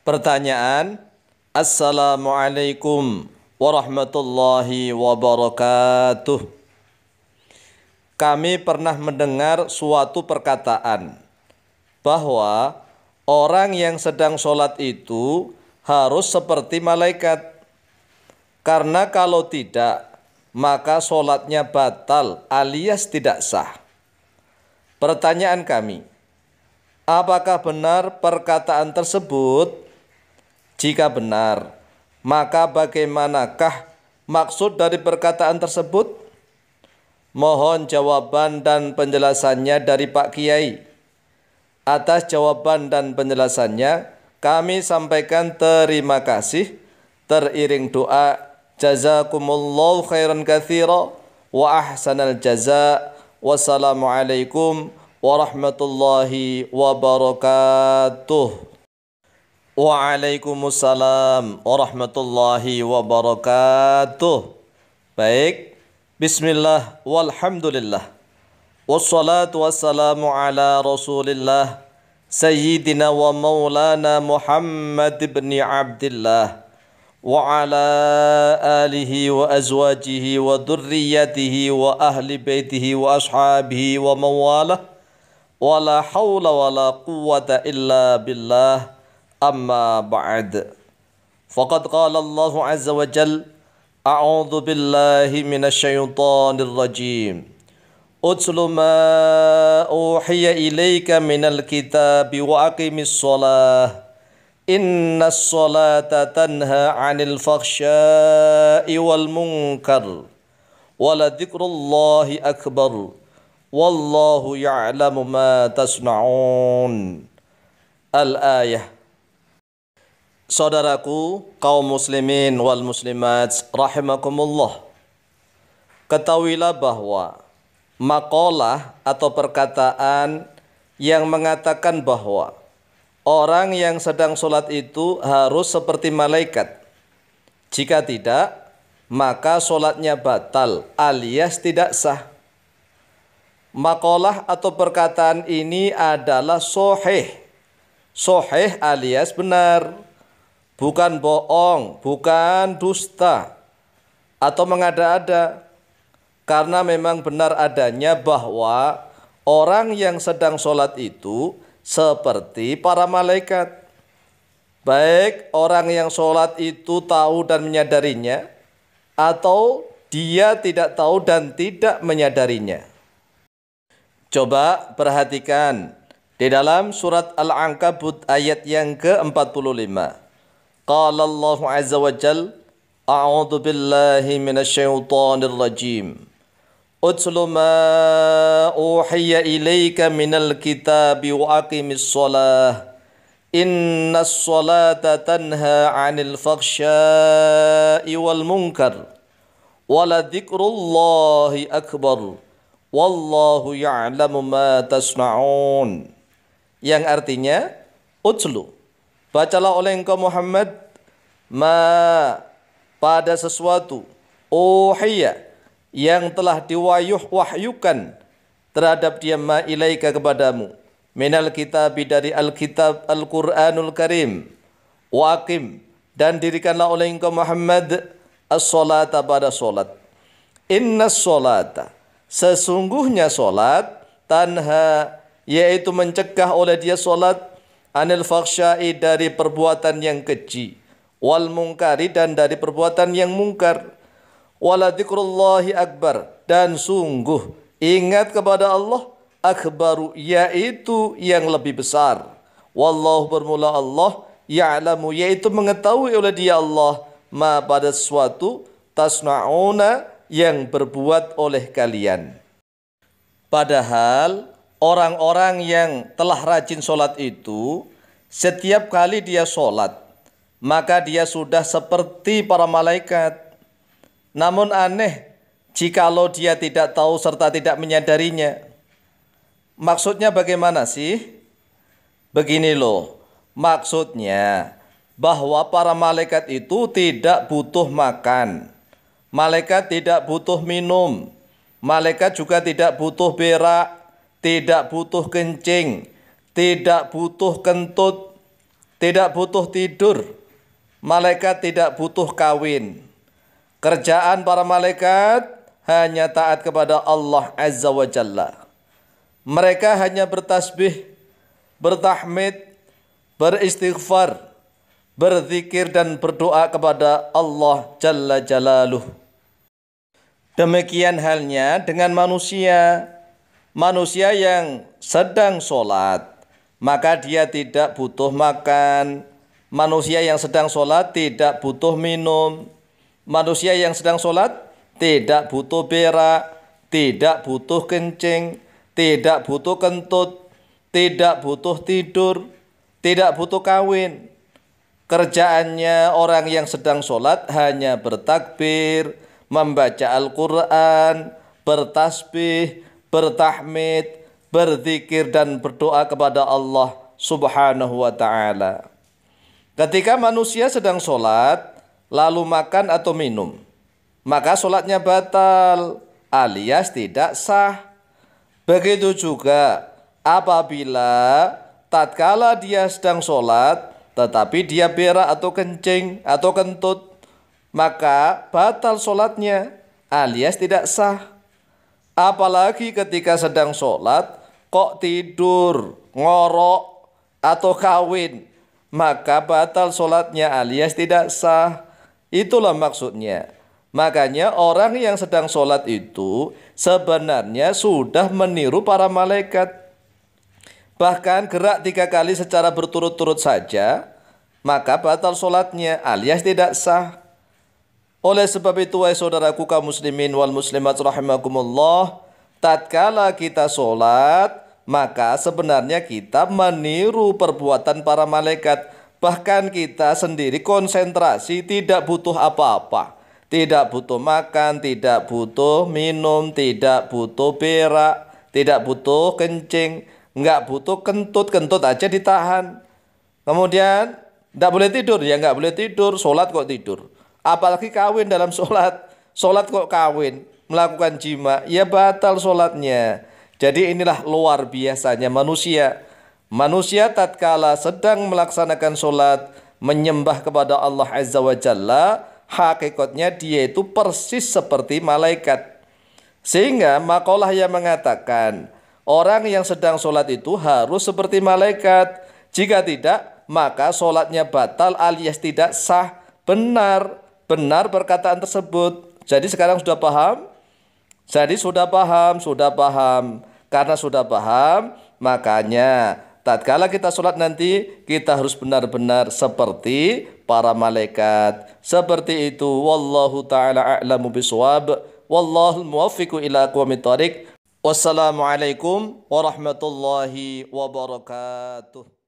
Pertanyaan Assalamualaikum warahmatullahi wabarakatuh Kami pernah mendengar suatu perkataan bahwa orang yang sedang sholat itu harus seperti malaikat karena kalau tidak maka sholatnya batal alias tidak sah Pertanyaan kami, apakah benar perkataan tersebut jika benar, maka bagaimanakah maksud dari perkataan tersebut? Mohon jawaban dan penjelasannya dari Pak Kiai. Atas jawaban dan penjelasannya, kami sampaikan terima kasih teriring doa jazakumullahu khairan katsira wa ahsanal jaza wassalamualaikum warahmatullahi wabarakatuh Waalaikumsalam warahmatullahi wabarakatuh. Baik, bismillah walhamdulillah. Wassalatu wassalamu ala Rasulillah Sayyidina wa Maulana Muhammad ibn Abdullah wa ala alihi wa azwajihi wa dhurriyyatihi wa ahli baitihi wa ashabihi wa mawalah Wala la hawla wa quwwata illa billah أما بعد فقد قال الله عز وجل أعوذ بالله من الشيطان الرجيم أتل ما أوحي إليك من الكتاب وأقم الصلاة إن الصلاة تنهى عن الفخشاء والمنكر ولذكر الله أكبر والله يعلم ما تصنعون الآية Saudaraku, kaum muslimin wal muslimat rahimakumullah. Ketahuilah bahwa makalah atau perkataan yang mengatakan bahwa orang yang sedang sholat itu harus seperti malaikat. Jika tidak, maka sholatnya batal alias tidak sah. Makalah atau perkataan ini adalah soheh. Soheh alias benar bukan bohong, bukan dusta atau mengada-ada karena memang benar adanya bahwa orang yang sedang sholat itu seperti para malaikat. Baik orang yang sholat itu tahu dan menyadarinya atau dia tidak tahu dan tidak menyadarinya. Coba perhatikan di dalam surat Al-Ankabut ayat yang ke-45. قال الله عز وجل أعوذ بالله من الشيطان الرجيم اتل ما أوحي إليك من الكتاب وأقم الصلاة إن الصلاة تنهى عن الفخشاء والمنكر ولذكر الله أكبر والله يعلم ما تصنعون Yang artinya, utlu. Bacalah oleh engkau Muhammad ma pada sesuatu uhiya yang telah diwayuh wahyukan terhadap dia ma ilaika kepadamu minal kitab dari alkitab Alquranul Karim waqim dan dirikanlah oleh engkau Muhammad as-salata pada salat inna solata sesungguhnya solat tanha yaitu mencegah oleh dia solat anil fakhsyai dari perbuatan yang keji wal mungkari dan dari perbuatan yang mungkar wala akbar dan sungguh ingat kepada Allah akbaru yaitu yang lebih besar wallahu bermula Allah ya'lamu yaitu mengetahui oleh dia Allah ma pada sesuatu tasna'una yang berbuat oleh kalian. Padahal orang-orang yang telah rajin sholat itu setiap kali dia sholat maka dia sudah seperti para malaikat. Namun aneh jikalau dia tidak tahu serta tidak menyadarinya. Maksudnya bagaimana sih? Begini loh, maksudnya bahwa para malaikat itu tidak butuh makan. Malaikat tidak butuh minum. Malaikat juga tidak butuh berak tidak butuh kencing, tidak butuh kentut, tidak butuh tidur. Malaikat tidak butuh kawin. Kerjaan para malaikat hanya taat kepada Allah Azza wa Jalla. Mereka hanya bertasbih, bertahmid, beristighfar, berzikir dan berdoa kepada Allah Jalla Jalaluh. Demikian halnya dengan manusia manusia yang sedang sholat, maka dia tidak butuh makan. Manusia yang sedang sholat tidak butuh minum. Manusia yang sedang sholat tidak butuh berak, tidak butuh kencing, tidak butuh kentut, tidak butuh tidur, tidak butuh kawin. Kerjaannya orang yang sedang sholat hanya bertakbir, membaca Al-Quran, bertasbih, bertahmid, berzikir dan berdoa kepada Allah Subhanahu wa taala. Ketika manusia sedang sholat, lalu makan atau minum, maka sholatnya batal alias tidak sah. Begitu juga apabila tatkala dia sedang sholat, tetapi dia berak atau kencing atau kentut, maka batal sholatnya alias tidak sah. Apalagi ketika sedang sholat, kok tidur, ngorok, atau kawin, maka batal sholatnya alias tidak sah. Itulah maksudnya. Makanya orang yang sedang sholat itu sebenarnya sudah meniru para malaikat. Bahkan gerak tiga kali secara berturut-turut saja, maka batal sholatnya alias tidak sah. Oleh sebab itu, wahai saudaraku kaum muslimin wal muslimat rahimakumullah, tatkala kita sholat, maka sebenarnya kita meniru perbuatan para malaikat. Bahkan kita sendiri konsentrasi tidak butuh apa-apa. Tidak butuh makan, tidak butuh minum, tidak butuh berak, tidak butuh kencing, nggak butuh kentut, kentut aja ditahan. Kemudian nggak boleh tidur, ya nggak boleh tidur, sholat kok tidur. Apalagi kawin dalam sholat. Sholat kok kawin, melakukan jima, ya batal sholatnya. Jadi inilah luar biasanya manusia. Manusia tatkala sedang melaksanakan sholat, menyembah kepada Allah Azza wa Jalla, hakikatnya dia itu persis seperti malaikat. Sehingga makalah yang mengatakan, orang yang sedang sholat itu harus seperti malaikat. Jika tidak, maka sholatnya batal alias tidak sah. Benar, benar perkataan tersebut. Jadi sekarang sudah paham? Jadi sudah paham, sudah paham. Karena sudah paham, makanya tatkala kita sholat nanti kita harus benar-benar seperti para malaikat. Seperti itu wallahu taala a'lamu biswab. wallahu muwaffiqu ila aqwamit thariq. Wassalamualaikum warahmatullahi wabarakatuh.